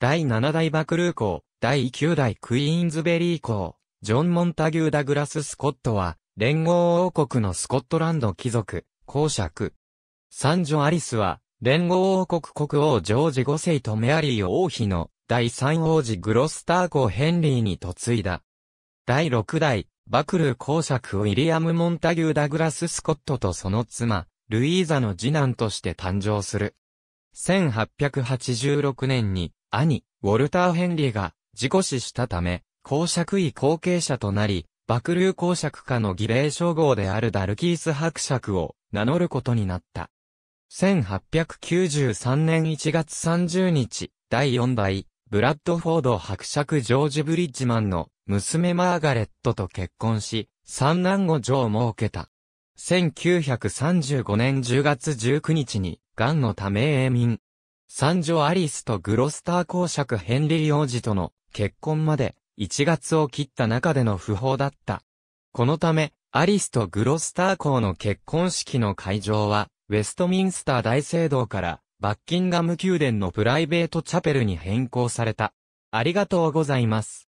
第7代バクルー校、第9代クイーンズベリー校、ジョン・モンタギュー・ダグラス・スコットは、連合王国のスコットランド貴族、公爵。三女アリスは、連合王国国王ジョージ5世とメアリー王妃の第3王子グロスター公ヘンリーに嫁いだ。第6代、バクルー公爵ウィリアム・モンタギュー・ダグラス・スコットとその妻、ルイーザの次男として誕生する。1886年に兄、ウォルター・ヘンリーが事故死したため、公爵位後継者となり、幕流公爵家の儀礼称号であるダルキース伯爵を名乗ることになった。1893年1月30日、第4代、ブラッドフォード伯爵ジョージ・ブリッジマンの娘マーガレットと結婚し、三男後女を設けた。1935年10月19日に、癌のため永眠。三女アリスとグロスター公爵ヘンリー王子との結婚まで1月を切った中での訃報だった。このため、アリスとグロスター公の結婚式の会場は、ウェストミンスター大聖堂からバッキンガム宮殿のプライベートチャペルに変更された。ありがとうございます。